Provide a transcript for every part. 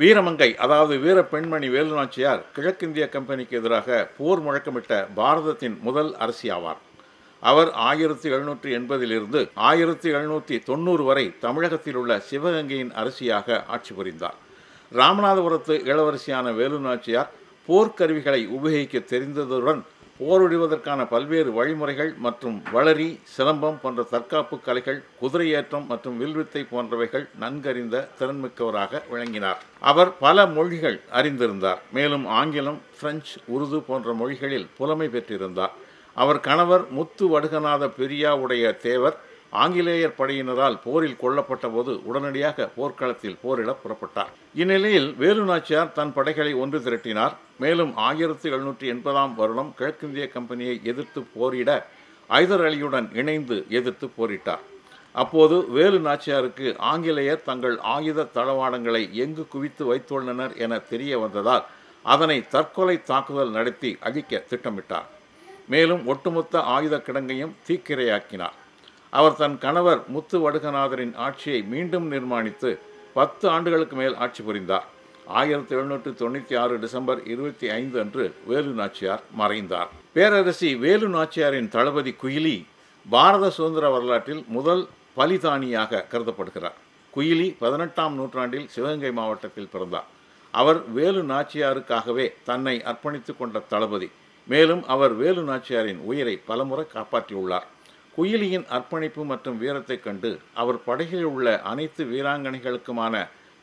வீரமங்கை அதாவது வீர பெண்மணி வேலுநாச்சியார் கிழக்கிந்திய கம்பெனிக்கு எதிராக போர் முழக்கமிட்ட பாரதத்தின் முதல் அரசி ஆவார் அவர் ஆயிரத்தி எழுநூற்றி எண்பதிலிருந்து ஆயிரத்தி எழுநூற்றி தொண்ணூறு வரை தமிழகத்தில் உள்ள சிவகங்கையின் அரசியாக ஆட்சி புரிந்தார் ராமநாதபுரத்து இளவரசியான வேலுநாச்சியார் போர்க்கருவிகளை உபயோகிக்க தெரிந்ததுடன் போரிடுவதற்கான பல்வேறு வழிமுறைகள் மற்றும் வளரி சிலம்பம் போன்ற தற்காப்பு கலைகள் குதிரையேற்றம் மற்றும் வில்வித்தை போன்றவைகள் நன்கறிந்த திறன்மிக்கவராக விளங்கினார் அவர் பல மொழிகள் அறிந்திருந்தார் மேலும் ஆங்கிலம் பிரெஞ்சு உருது போன்ற மொழிகளில் புலமை பெற்றிருந்தார் அவர் கணவர் முத்து வடுகநாத பெரியாவுடைய தேவர் ஆங்கிலேயர் படையினரால் போரில் கொல்லப்பட்ட போது உடனடியாக போர்க்களத்தில் போரிட புறப்பட்டார் இந்நிலையில் வேலு நாச்சியார் தன் படைகளை ஒன்று திரட்டினார் மேலும் ஆயிரத்தி எழுநூற்றி எண்பதாம் வருடம் கிழக்கிந்திய கம்பெனியை எதிர்த்து போரிட ஐதர் அலியுடன் இணைந்து எதிர்த்து போரிட்டார் அப்போது வேலு நாச்சியாருக்கு ஆங்கிலேயர் தங்கள் ஆயுத தளவாடங்களை எங்கு குவித்து வைத்துள்ளனர் என தெரிய வந்ததால் அதனை தற்கொலை தாக்குதல் நடத்தி அழிக்க திட்டமிட்டார் மேலும் ஒட்டுமொத்த ஆயுத கிடங்கையும் தீக்கிரையாக்கினார் அவர் தன் கணவர் முத்து வடுகநாதரின் ஆட்சியை மீண்டும் நிர்மாணித்து பத்து ஆண்டுகளுக்கு மேல் ஆட்சி புரிந்தார் ஆயிரத்தி எழுநூற்று தொண்ணூற்றி ஆறு டிசம்பர் இருபத்தி ஐந்து அன்று வேலு நாச்சியார் மறைந்தார் பேரரசி வேலு நாச்சியாரின் தளபதி குயிலி பாரத சுதந்திர வரலாற்றில் முதல் பலிதானியாக கருதப்படுகிறார் குயிலி பதினெட்டாம் நூற்றாண்டில் சிவகங்கை மாவட்டத்தில் பிறந்தார் அவர் வேலு நாச்சியாருக்காகவே தன்னை அர்ப்பணித்துக் கொண்ட தளபதி மேலும் அவர் வேலு நாச்சியாரின் உயிரை பலமுறை காப்பாற்றியுள்ளார் குயிலியின் அர்ப்பணிப்பு மற்றும் வீரத்தைக் கண்டு அவர் படகில் உள்ள அனைத்து வீராங்கனைகளுக்குமான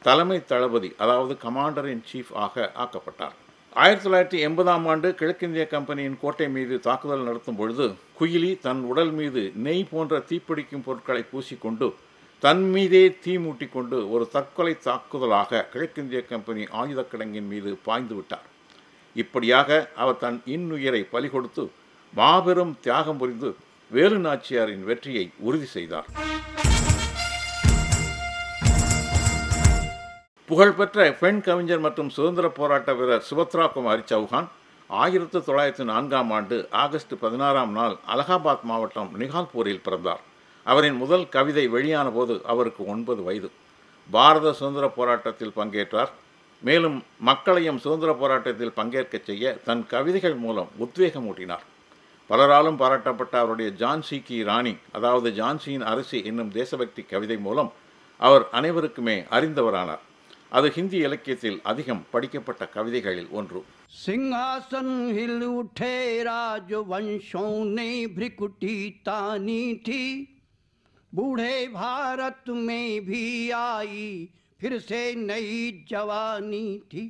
தலைமை தளபதி அதாவது கமாண்டர் இன் சீஃப் ஆக ஆக்கப்பட்டார் ஆயிரத்தி தொள்ளாயிரத்தி எண்பதாம் ஆண்டு கிழக்கிந்திய கம்பெனியின் கோட்டை மீது தாக்குதல் நடத்தும் பொழுது குயிலி தன் உடல் மீது நெய் போன்ற தீப்பிடிக்கும் பொருட்களை பூசிக்கொண்டு தன் மீதே தீ மூட்டிக்கொண்டு ஒரு தற்கொலை தாக்குதலாக கிழக்கிந்திய கம்பெனி ஆயுதக் கிடங்கின் மீது பாய்ந்து விட்டார் இப்படியாக அவர் தன் இன்னுயிரை பலி கொடுத்து மாபெரும் தியாகம் புரிந்து வேலு நாச்சியாரின் வெற்றியை உறுதி செய்தார் புகழ்பெற்ற பெண் கவிஞர் மற்றும் சுதந்திர போராட்ட வீரர் சுபத்ரா குமாரி சௌஹான் ஆயிரத்து தொள்ளாயிரத்து நான்காம் ஆண்டு ஆகஸ்ட் பதினாறாம் நாள் அலகாபாத் மாவட்டம் நிகால்பூரில் பிறந்தார் அவரின் முதல் கவிதை வெளியான போது அவருக்கு ஒன்பது வயது பாரத சுதந்திர போராட்டத்தில் பங்கேற்றார் மேலும் மக்களையும் சுதந்திர போராட்டத்தில் பங்கேற்க செய்ய தன் கவிதைகள் மூலம் உத்வேகமூட்டினார் பலராலும் பாராட்டப்பட்ட அவருடைய ஜான்சி கி ராணி அதாவது ஜான்சியின் அரசி என்னும் தேசபக்தி கவிதை மூலம் அவர் அனைவருக்குமே அறிந்தவரானார் அது ஹிந்தி இலக்கியத்தில் அதிகம் படிக்கப்பட்ட கவிதைகளில் ஒன்று சிங்காசன் ஹில் உட்டே ராஜ நே பிரிகுட்டி தானி தி बूढ़े भारत में भी आई फिर से नई जवानी थी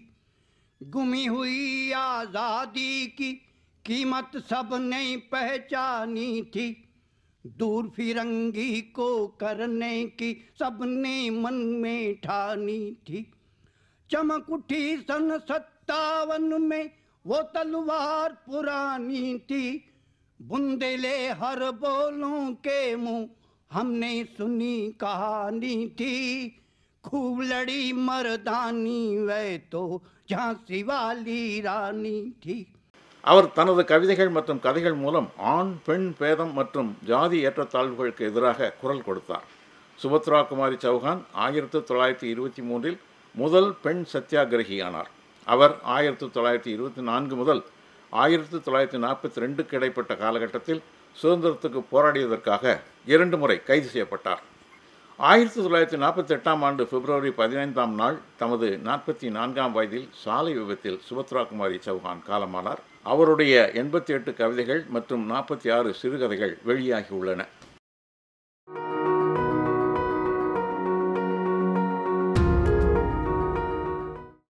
गुमी हुई आज़ादी कीमत सबने पहचानी थी दूर फिरंगी को करने की सबने मन में ठानी थी चमक उठी सन सत्तावन में वो तलवार पुरानी थी बुंदेले हर बोलों के मुंह हमने सुनी कहानी थी खूब लड़ी मर्दानी वह तो झांसी वाली रानी थी அவர் தனது கவிதைகள் மற்றும் கதைகள் மூலம் ஆண் பெண் பேதம் மற்றும் ஜாதி ஏற்றத்தாழ்வுகளுக்கு எதிராக குரல் கொடுத்தார் சுபத்ரா குமாரி சௌஹான் ஆயிரத்தி தொள்ளாயிரத்தி இருபத்தி மூன்றில் முதல் பெண் சத்தியாகிரகியானார் அவர் ஆயிரத்தி தொள்ளாயிரத்தி இருபத்தி நான்கு முதல் ஆயிரத்தி தொள்ளாயிரத்தி நாற்பத்தி ரெண்டுக்கு இடைப்பட்ட காலகட்டத்தில் சுதந்திரத்துக்கு போராடியதற்காக இரண்டு முறை கைது செய்யப்பட்டார் ஆயிரத்தி தொள்ளாயிரத்தி நாற்பத்தி எட்டாம் ஆண்டு பிப்ரவரி பதினைந்தாம் நாள் தமது நாற்பத்தி நான்காம் வயதில் சாலை விபத்தில் சுபத்ரா குமாரி சௌஹான் காலமானார் அவருடைய எண்பத்தி எட்டு கவிதைகள் மற்றும் நாற்பத்தி ஆறு சிறுகதைகள் வெளியாகி உள்ளன